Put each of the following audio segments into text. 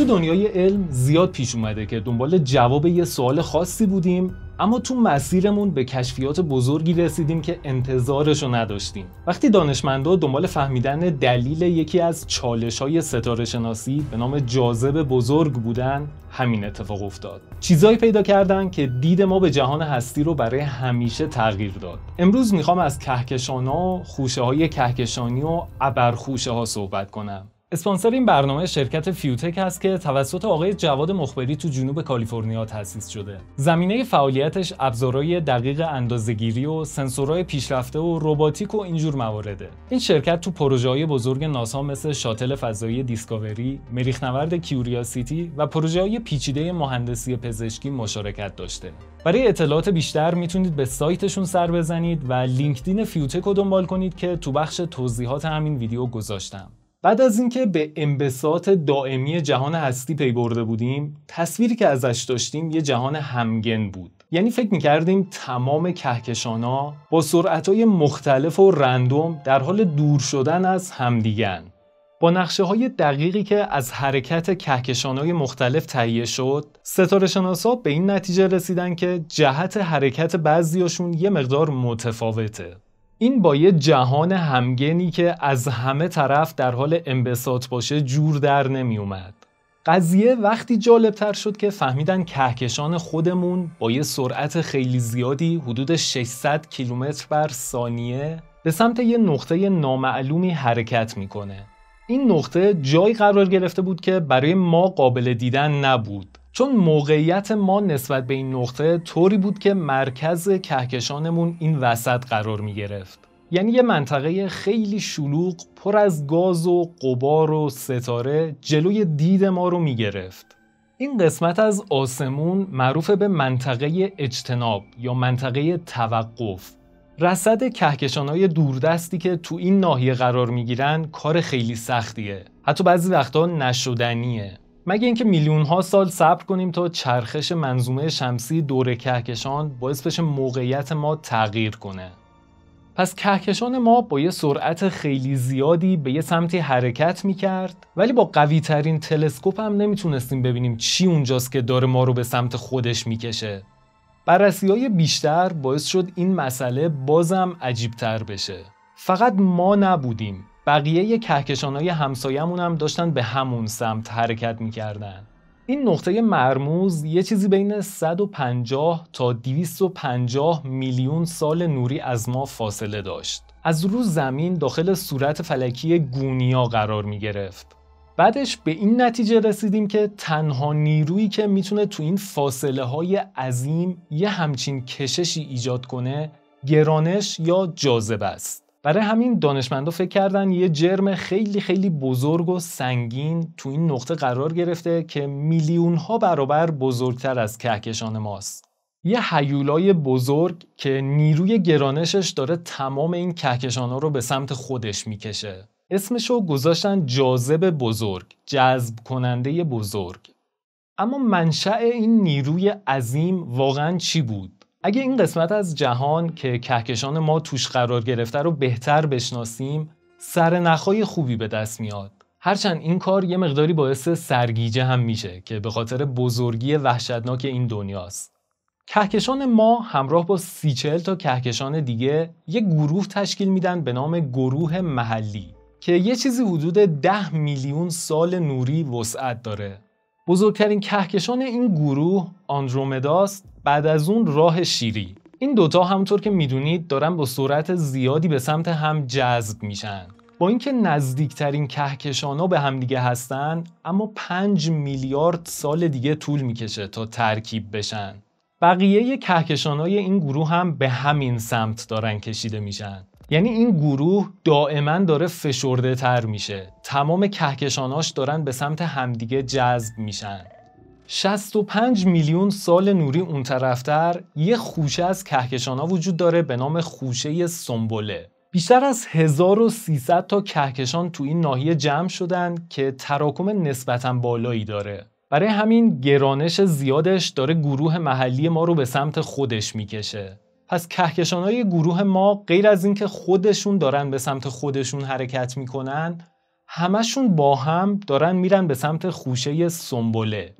تو دنیای علم زیاد پیش اومده که دنبال جواب یه سوال خاصی بودیم اما تو مسیرمون به کشفیات بزرگی رسیدیم که انتظارشو نداشتیم وقتی دانشمندا دنبال فهمیدن دلیل یکی از چالش های ستاره شناسی به نام جاذب بزرگ بودن همین اتفاق افتاد چیزایی پیدا کردن که دید ما به جهان هستی رو برای همیشه تغییر داد امروز میخوام از کهکشان ها خوشه های کهکشانی و ابرخوشه ها صحبت کنم اسپانسر این برنامه شرکت فیوتک است که توسط آقای جواد مخبری تو جنوب کالیفرنیا تأسیس شده. زمینه فعالیتش ابزارهای دقیق اندازهگیری و سنسورهای پیشرفته و رباتیک و اینجور موارده. این شرکت تو پروژه‌های بزرگ ناسا مثل شاتل فضایی دیسکاوری، مریخنورد کیوریاسیتی و پروژه‌های پیچیده مهندسی پزشکی مشارکت داشته. برای اطلاعات بیشتر میتونید به سایتشون سر بزنید و لینکدین فیوتک رو دنبال کنید که تو بخش توضیحات همین ویدیو گذاشتم. بعد از اینکه به انبساط دائمی جهان هستی پی برده بودیم تصویری که ازش داشتیم یه جهان همگن بود یعنی فکر میکردیم تمام کهکشان با سرعتهای مختلف و رندوم در حال دور شدن از همدیگن با نقشه های دقیقی که از حرکت کهکشان های مختلف تهیه شد ستاره به این نتیجه رسیدن که جهت حرکت بعضیاشون یه مقدار متفاوته این با یه جهان همگنی که از همه طرف در حال انبساط باشه جور در نمی اومد. قضیه وقتی جالبتر شد که فهمیدن کهکشان خودمون با یه سرعت خیلی زیادی حدود 600 کیلومتر بر ثانیه به سمت یه نقطه نامعلومی حرکت میکنه. این نقطه جایی قرار گرفته بود که برای ما قابل دیدن نبود چون موقعیت ما نسبت به این نقطه طوری بود که مرکز کهکشانمون این وسط قرار می گرفت. یعنی یه منطقه خیلی شلوغ پر از گاز و قبار و ستاره جلوی دید ما رو می گرفت. این قسمت از آسمون معروف به منطقه اجتناب یا منطقه توقف رصد کهکشانهای دوردستی که تو این ناحیه قرار گیرن کار خیلی سختیه حتی بعضی وقتا نشدنیه مگه اینکه میلیون ها سال صبر کنیم تا چرخش منظومه شمسی دور کهکشان باعث بشه موقعیت ما تغییر کنه پس کهکشان ما با یه سرعت خیلی زیادی به یه سمتی حرکت کرد ولی با قوی ترین تلسکوپ هم نمیتونستیم ببینیم چی اونجاست که داره ما رو به سمت خودش میکشه بررسی های بیشتر باعث شد این مسئله بازم عجیب تر بشه فقط ما نبودیم بقیه کهکشان های همسایمون هم داشتن به همون سمت حرکت میکردن این نقطه مرموز یه چیزی بین 150 تا 250 میلیون سال نوری از ما فاصله داشت. از رو زمین داخل صورت فلکی گونیا قرار می گرفت. بعدش به این نتیجه رسیدیم که تنها نیرویی که میتونه تو این فاصله های عظیم یه همچین کششی ایجاد کنه گرانش یا جاذبه است. برای همین دانشمندا فکر کردن یه جرم خیلی خیلی بزرگ و سنگین تو این نقطه قرار گرفته که میلیونها برابر بزرگتر از کهکشان ماست. یه حیولای بزرگ که نیروی گرانشش داره تمام این کهکشان ها رو به سمت خودش میکشه. اسمشو گذاشتن جاذب بزرگ، جذب کننده بزرگ. اما منشأ این نیروی عظیم واقعا چی بود؟ اگه این قسمت از جهان که کهکشان ما توش قرار گرفته رو بهتر بشناسیم سر نخای خوبی به دست میاد هرچند این کار یه مقداری باعث سرگیجه هم میشه که به خاطر بزرگی وحشتناک این دنیاست کهکشان ما همراه با سی تا کهکشان دیگه یه گروه تشکیل میدن به نام گروه محلی که یه چیزی حدود 10 میلیون سال نوری وسعت داره بزرگترین کهکشان این گروه آندرومداست بعد از اون راه شیری این دوتا همونطور که میدونید دارن با سرعت زیادی به سمت هم جذب میشن با اینکه نزدیکترین کهکشان ها به همدیگه هستن اما 5 میلیارد سال دیگه طول میکشه تا ترکیب بشن بقیه کهکشان های این گروه هم به همین سمت دارن کشیده میشن یعنی این گروه دائما داره فشرده تر میشه تمام کهکشاناش دارن به سمت همدیگه جذب میشن 65 میلیون سال نوری اون طرفتر یه خوشه از کهکشان ها وجود داره به نام خوشه سنبله بیشتر از 1300 تا کهکشان تو این ناحیه جمع شدن که تراکم نسبتا بالایی داره برای همین گرانش زیادش داره گروه محلی ما رو به سمت خودش میکشه پس کهکشان های گروه ما غیر از اینکه خودشون دارن به سمت خودشون حرکت میکنن همشون با هم دارن میرن به سمت خوشه سنبله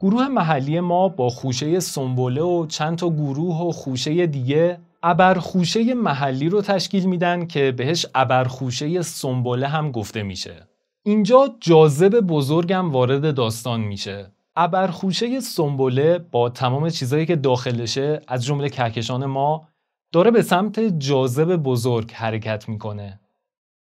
گروه محلی ما با خوشه سنبوله و چند تا گروه و خوشه دیگه ابرخوشه محلی رو تشکیل میدن که بهش ابرخوشه سنبوله هم گفته میشه. اینجا جاذب بزرگم وارد داستان میشه. ابرخوشه سنبوله با تمام چیزایی که داخلشه از جمله کهکشان ما داره به سمت جاذب بزرگ حرکت میکنه.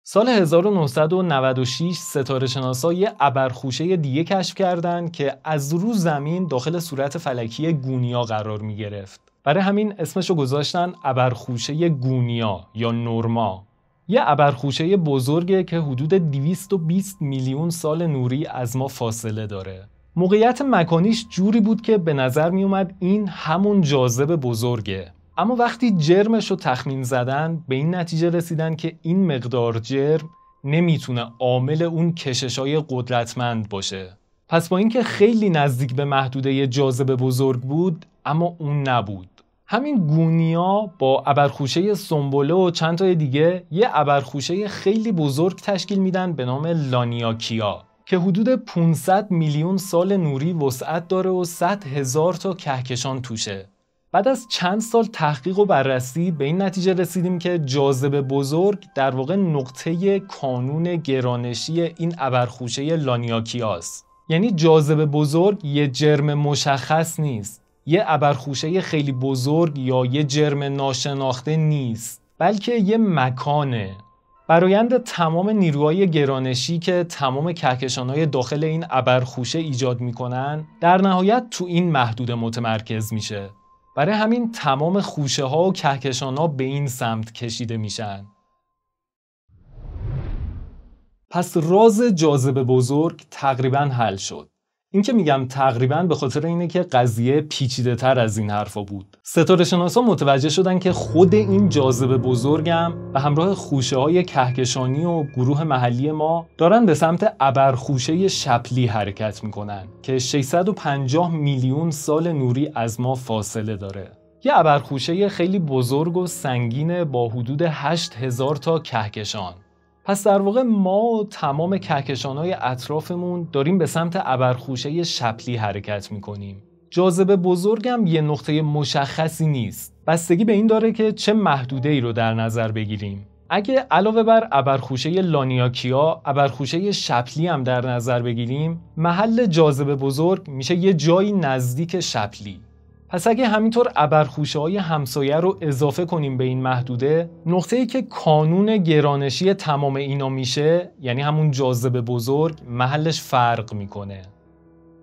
سال 1996 ستاره شناسا یه ابرخوشه دیگه کشف کردند که از رو زمین داخل صورت فلکی گونیا قرار می گرفت. برای همین اسمش اسمشو گذاشتن ابرخوشه گونیا یا نورما. یه ابرخوشه بزرگه که حدود 220 میلیون سال نوری از ما فاصله داره. موقعیت مکانیش جوری بود که به نظر می اومد این همون جاذب بزرگه اما وقتی جرمش رو تخمین زدن به این نتیجه رسیدن که این مقدار جرم نمیتونه عامل اون کشش های قدرتمند باشه پس با اینکه خیلی نزدیک به محدوده جاذبه بزرگ بود اما اون نبود همین گونیا با ابرخوشه سنبوله و چند تای دیگه یه ابرخوشه خیلی بزرگ تشکیل میدن به نام لانیاکیا که حدود 500 میلیون سال نوری وسعت داره و 100 هزار تا کهکشان توشه بعد از چند سال تحقیق و بررسی به این نتیجه رسیدیم که جاذبه بزرگ در واقع نقطه کانون گرانشی این ابرخوشه لانیاکیاست یعنی جاذبه بزرگ یه جرم مشخص نیست یه ابرخوشه خیلی بزرگ یا یه جرم ناشناخته نیست بلکه یه مکانه برایند تمام نیروهای گرانشی که تمام کهکشانهای داخل این ابرخوشه ایجاد میکنن در نهایت تو این محدوده متمرکز میشه برای همین تمام خوشه ها و کهکشان ها به این سمت کشیده میشن. پس راز جاذبه بزرگ تقریبا حل شد. این که میگم تقریبا به خاطر اینه که قضیه پیچیده تر از این حرفا بود ستاره شناسا متوجه شدن که خود این جاذبه بزرگم و همراه خوشه های کهکشانی و گروه محلی ما دارن به سمت ابرخوشه شپلی حرکت میکنن که 650 میلیون سال نوری از ما فاصله داره یه ابرخوشه خیلی بزرگ و سنگینه با حدود 8000 تا کهکشان پس در واقع ما و تمام کهکشان های اطرافمون داریم به سمت ابرخوشه شپلی حرکت میکنیم. جاذبه بزرگم یه نقطه مشخصی نیست. بستگی به این داره که چه محدوده ای رو در نظر بگیریم. اگه علاوه بر ابرخوشه لانیاکیا ابرخوشه شپلی هم در نظر بگیریم محل جاذبه بزرگ میشه یه جایی نزدیک شپلی پس اگه همینطور ابرخوشه های همسایه رو اضافه کنیم به این محدوده نقطه ای که کانون گرانشی تمام اینا میشه یعنی همون جاذبه بزرگ محلش فرق میکنه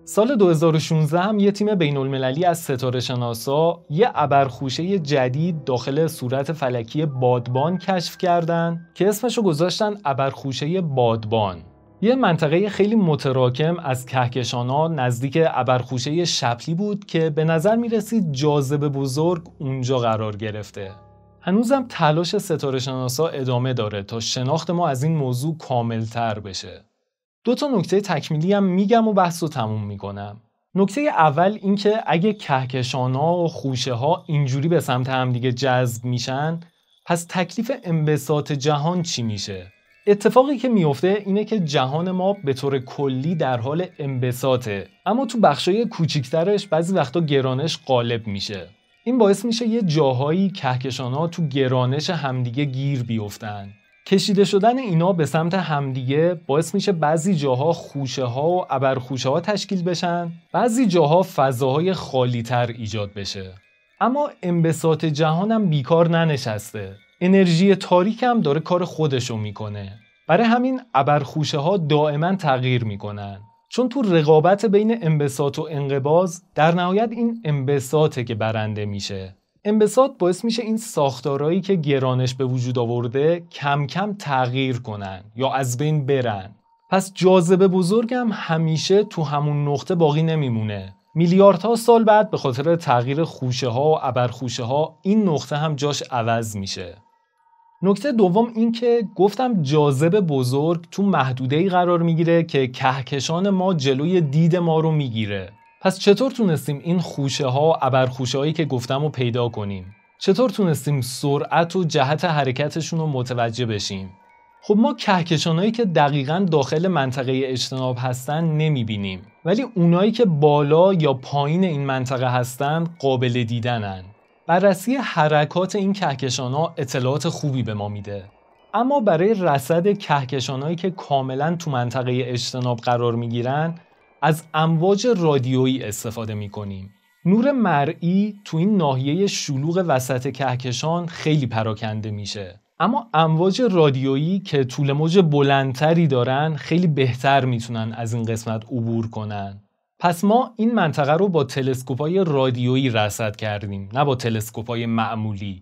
سال 2016 هم یه تیم بین المللی از ستاره شناسا یه ابرخوشه جدید داخل صورت فلکی بادبان کشف کردن که اسمشو گذاشتن ابرخوشه بادبان یه منطقه خیلی متراکم از کهکشان‌ها نزدیک ابرخوشه شپلی بود که به نظر می‌رسید جاذبه بزرگ اونجا قرار گرفته. هنوزم تلاش ستاره شناسا ادامه داره تا شناخت ما از این موضوع کامل‌تر بشه. دو تا نکته تکمیلی هم میگم و بحث رو تموم میکنم. نکته اول اینکه اگه کهکشان‌ها و خوشه ها اینجوری به سمت همدیگه جذب میشن پس تکلیف انبساط جهان چی میشه؟ اتفاقی که میفته اینه که جهان ما به طور کلی در حال انبساطه اما تو بخشای کوچیکترش بعضی وقتا گرانش غالب میشه این باعث میشه یه جاهایی کهکشان ها تو گرانش همدیگه گیر بیفتن کشیده شدن اینا به سمت همدیگه باعث میشه بعضی جاها خوشه ها و ابرخوشه ها تشکیل بشن بعضی جاها فضاهای خالیتر ایجاد بشه اما انبساط جهانم بیکار ننشسته انرژی تاریک هم داره کار خودشو میکنه برای همین ابرخوشه ها دائما تغییر میکنن چون تو رقابت بین انبساط و انقباز در نهایت این انبساطه که برنده میشه انبساط باعث میشه این ساختارهایی که گرانش به وجود آورده کم کم تغییر کنن یا از بین برن پس جاذبه بزرگم هم همیشه تو همون نقطه باقی نمیمونه میلیاردها سال بعد به خاطر تغییر خوشه ها و ابرخوشه ها این نقطه هم جاش عوض میشه نکته دوم این که گفتم جاذب بزرگ تو محدوده ای قرار میگیره که کهکشان ما جلوی دید ما رو میگیره. پس چطور تونستیم این خوشه ها و ابرخوشه هایی که گفتم رو پیدا کنیم؟ چطور تونستیم سرعت و جهت حرکتشون رو متوجه بشیم؟ خب ما کهکشانهایی که دقیقا داخل منطقه اجتناب هستن نمیبینیم ولی اونایی که بالا یا پایین این منطقه هستن قابل دیدنن بررسی حرکات این کهکشان ها اطلاعات خوبی به ما میده اما برای رصد کهکشانهایی که کاملا تو منطقه اجتناب قرار میگیرن از امواج رادیویی استفاده میکنیم نور مرئی تو این ناحیه شلوغ وسط کهکشان خیلی پراکنده میشه اما امواج رادیویی که طول موج بلندتری دارن خیلی بهتر میتونن از این قسمت عبور کنن پس ما این منطقه رو با تلسکوپ های رادیویی رصد کردیم نه با تلسکوپ های معمولی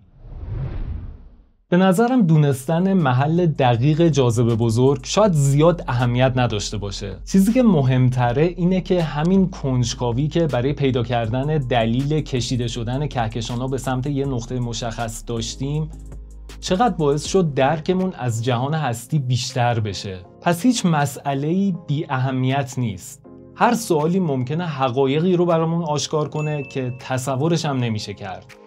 به نظرم دونستن محل دقیق جاذبه بزرگ شاید زیاد اهمیت نداشته باشه چیزی که مهمتره اینه که همین کنجکاوی که برای پیدا کردن دلیل کشیده شدن کهکشانها به سمت یه نقطه مشخص داشتیم چقدر باعث شد درکمون از جهان هستی بیشتر بشه پس هیچ مسئله بی اهمیت نیست هر سوالی ممکنه حقایقی رو برامون آشکار کنه که تصورش هم نمیشه کرد